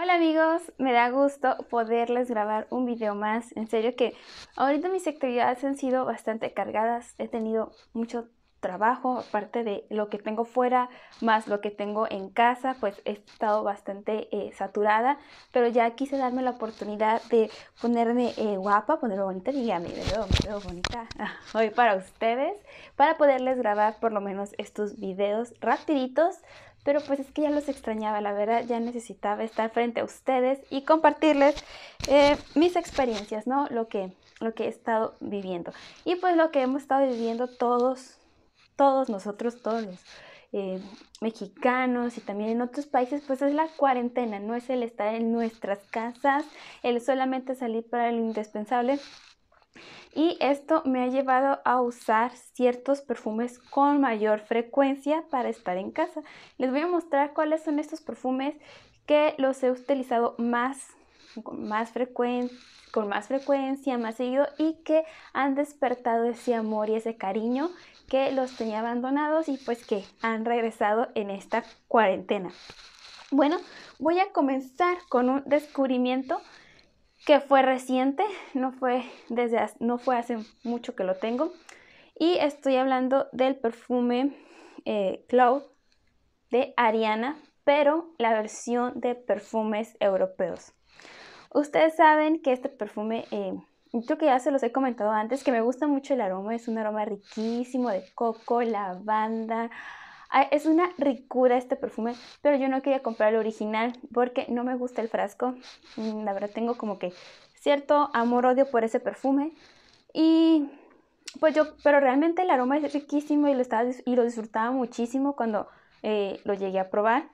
Hola amigos, me da gusto poderles grabar un video más. En serio que ahorita mis actividades han sido bastante cargadas. He tenido mucho trabajo, aparte de lo que tengo fuera, más lo que tengo en casa, pues he estado bastante eh, saturada, pero ya quise darme la oportunidad de ponerme eh, guapa, ponerme bonita, dígame, me me veo bonita ah, hoy para ustedes, para poderles grabar por lo menos estos videos rapiditos pero pues es que ya los extrañaba, la verdad, ya necesitaba estar frente a ustedes y compartirles eh, mis experiencias, ¿no? Lo que, lo que he estado viviendo. Y pues lo que hemos estado viviendo todos, todos nosotros, todos los eh, mexicanos y también en otros países, pues es la cuarentena, no es el estar en nuestras casas, el solamente salir para lo indispensable, y esto me ha llevado a usar ciertos perfumes con mayor frecuencia para estar en casa. Les voy a mostrar cuáles son estos perfumes que los he utilizado más, con más frecuencia con más frecuencia, más seguido y que han despertado ese amor y ese cariño que los tenía abandonados y pues que han regresado en esta cuarentena. Bueno, voy a comenzar con un descubrimiento que fue reciente, no fue, desde, no fue hace mucho que lo tengo. Y estoy hablando del perfume eh, Cloud de Ariana, pero la versión de perfumes europeos. Ustedes saben que este perfume, eh, yo que ya se los he comentado antes, que me gusta mucho el aroma, es un aroma riquísimo de coco, lavanda, Ah, es una ricura este perfume, pero yo no quería comprar el original porque no me gusta el frasco. Mm, la verdad tengo como que cierto amor-odio por ese perfume. Y pues yo, pero realmente el aroma es riquísimo y lo, estaba, y lo disfrutaba muchísimo cuando eh, lo llegué a probar.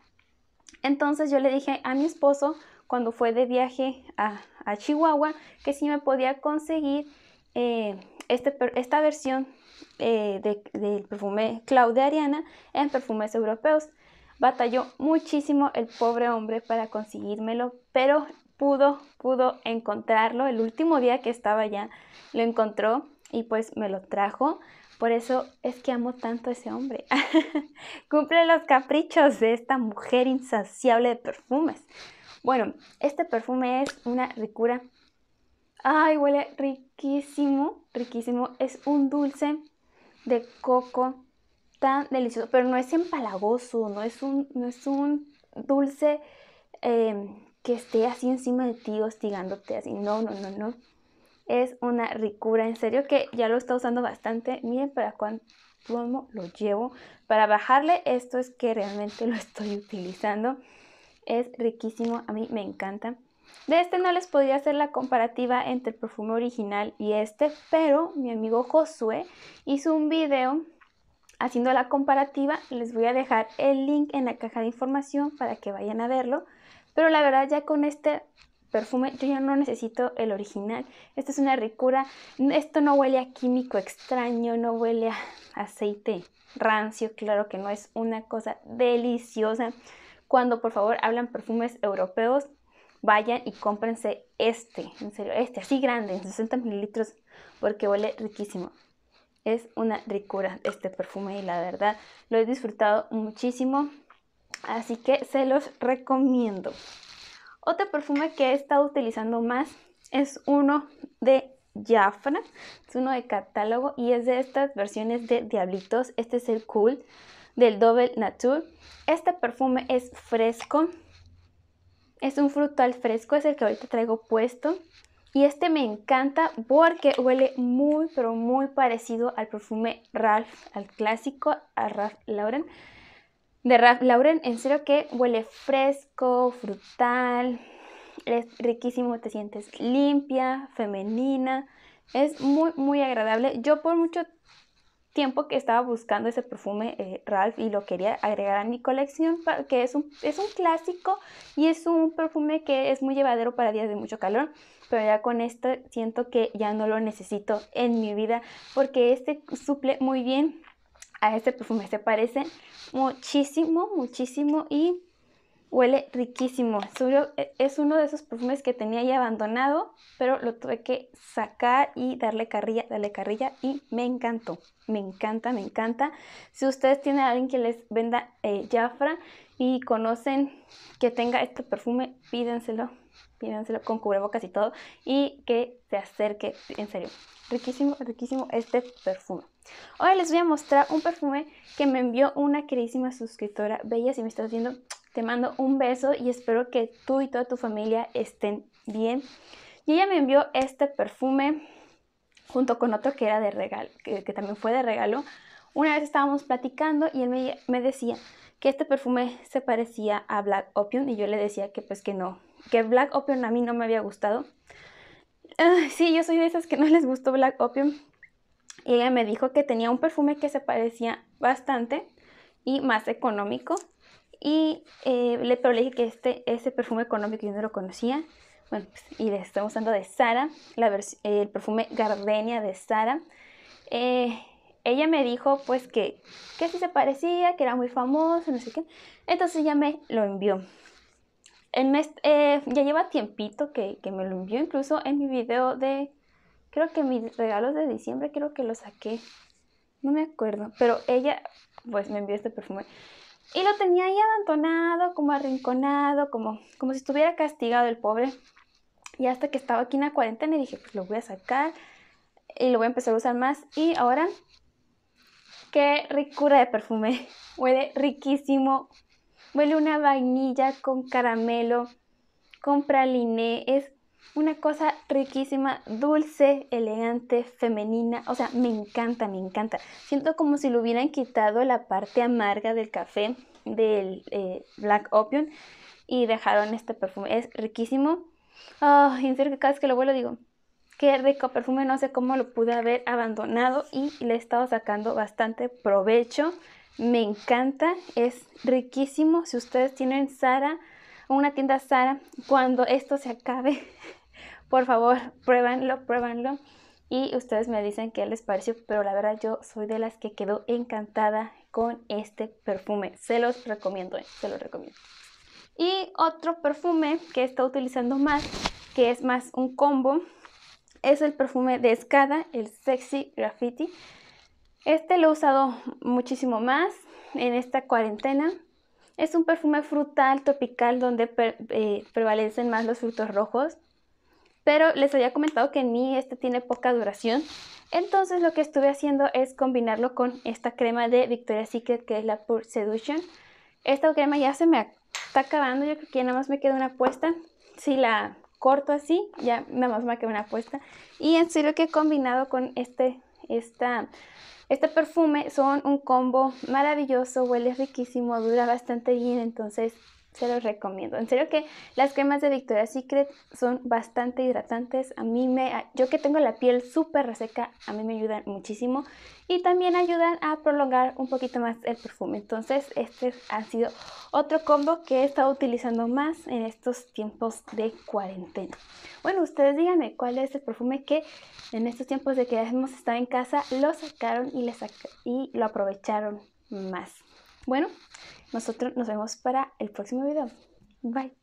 Entonces yo le dije a mi esposo cuando fue de viaje a, Chihuahua que si me podía conseguir eh, este, esta versión eh, del perfume Claude Ariana en perfumes europeos. Batalló muchísimo el pobre hombre para conseguírmelo, pero pudo, pudo encontrarlo. El último día que estaba allá lo encontró y pues me lo trajo. Por eso es que amo tanto a ese hombre. Cumple los caprichos de esta mujer insaciable de perfumes. Bueno, este perfume es una ricura. Ay, huele riquísimo, riquísimo. Es un dulce de coco tan delicioso, pero no es empalagoso, no es un, es un dulce em, que esté así encima de ti hostigándote así, no, no, no, no. Es una ricura, en serio que ya lo está usando bastante. Miren para cuánto lo llevo. Para bajarle esto es que realmente lo estoy utilizando. Es riquísimo, a mí me encanta. De este no les podía hacer la comparativa entre el perfume original y este, pero mi amigo Josué hizo un video haciendo la comparativa. Les voy a dejar el link en la caja de información para que vayan a verlo. Pero la verdad ya con este perfume yo ya no necesito el original. Esto es una ricura. Esto no huele a químico extraño, no huele a aceite rancio. Claro que no es una cosa deliciosa. Cuando por favor hablan perfumes europeos, vayan y cómprense este, en serio, este, así grande, en 60 mililitros, porque huele riquísimo. Es una ricura este perfume y la verdad lo he disfrutado muchísimo, así que se los recomiendo. Otro perfume que he estado utilizando más es uno de Jafra, es uno de catálogo y es de estas versiones de Diablitos. Este es el Cool del Double Nature. Este perfume es fresco, es un frutal fresco, es el que ahorita traigo puesto. Y este me encanta porque huele muy, pero muy parecido al perfume Ralph, al clásico, a Ralph Lauren. De Ralph Lauren, en serio que huele fresco, frutal, es riquísimo, te sientes limpia, femenina. Es muy, muy agradable. Yo por mucho tiempo que estaba buscando ese perfume eh, Ralph y lo quería agregar a mi colección porque es un, es un clásico y es un perfume que es muy llevadero para días de mucho calor pero ya con esto siento que ya no lo necesito en mi vida porque este suple muy bien a este perfume se parece muchísimo muchísimo y Huele riquísimo. E, es uno de esos perfumes que tenía ya abandonado, pero lo tuve que sacar y darle carrilla, darle carrilla y me encantó. Me encanta, me encanta. Si ustedes tienen a alguien que les venda eh, Jafra y conocen que tenga este perfume, pídenselo. Pídenselo con cubrebocas y todo y que se acerque, en serio. Riquísimo, riquísimo este perfume. Hoy les voy a mostrar un perfume que me envió una queridísima suscriptora. Bella, si me estás viendo, te mando un beso y espero que tú y toda tu familia estén bien. Y ella me envió este perfume junto con otro que era de regalo, que, también fue de regalo. Una vez estábamos platicando y él me, decía que este perfume se parecía a Black Opium y yo le decía que pues que no, que Black Opium a mí no me había gustado. Ah, sí, yo soy de esas que no les gustó Black Opium. Y ella me dijo que tenía un perfume que se parecía bastante y más económico. Y eh, le, pero que este, perfume económico yo no lo conocía. Bueno, pues, y le estoy usando de Sara, el perfume Gardenia de Sara. Eh, ella me dijo pues que, que sí se parecía, que era muy famoso, no sé qué. Entonces ya me lo envió. Eh, ya lleva tiempito que, me lo envió, incluso en mi video de, creo que mis regalos de diciembre, creo que lo saqué, no me acuerdo, pero ella pues me envió este perfume. Y lo tenía ahí abandonado, como arrinconado, como, como si estuviera castigado el pobre. Y hasta que estaba aquí en la cuarentena y dije, pues lo voy a sacar y lo voy a empezar a usar más. Y ahora, qué ricura de perfume. Huele riquísimo. Huele una vainilla con caramelo, con praliné. Es una cosa riquísima, dulce, elegante, femenina. O sea, me encanta, me encanta. Siento como si le hubieran quitado la parte amarga del café del eh, Black Opium y dejaron este perfume. Es riquísimo. Oh, en serio cada vez que lo vuelo digo, qué rico perfume. No sé cómo lo pude haber abandonado y le he estado sacando bastante provecho. Me encanta, es riquísimo. Si ustedes tienen Sara una tienda Sara. Cuando esto se acabe, por favor, pruébanlo, pruébanlo. Y ustedes me dicen qué les pareció, pero la verdad yo soy de las que quedó encantada con este perfume. Se los recomiendo, eh, se los recomiendo. Y otro perfume que está utilizando más, que es más un combo, es el perfume de Escada, el Sexy Graffiti. Este lo he usado muchísimo más en esta cuarentena es un perfume frutal tropical donde eh, prevalecen más los frutos rojos, pero les había comentado que en mí este tiene poca duración, entonces lo que estuve haciendo es combinarlo con esta crema de Victoria's Secret que es la Pure Seduction. Esta crema ya se me está acabando, yo creo que ya nada más me queda una puesta. Si la corto así, ya nada más me queda una puesta. Y en serio que he combinado con este esta, este perfume son un combo maravilloso, huele riquísimo, dura bastante bien, entonces se los recomiendo. En serio que las cremas de Victoria's Secret son bastante hidratantes. A mí me... Yo que tengo la piel súper reseca, a mí me ayudan muchísimo. Y también ayudan a prolongar un poquito más el perfume. Entonces, este ha sido otro combo que he estado utilizando más en estos tiempos de cuarentena. Bueno, ustedes díganme cuál es el perfume que en estos tiempos de que hemos estado en casa lo sacaron y, y lo aprovecharon más. Bueno, nosotros nos vemos para el próximo video. Bye.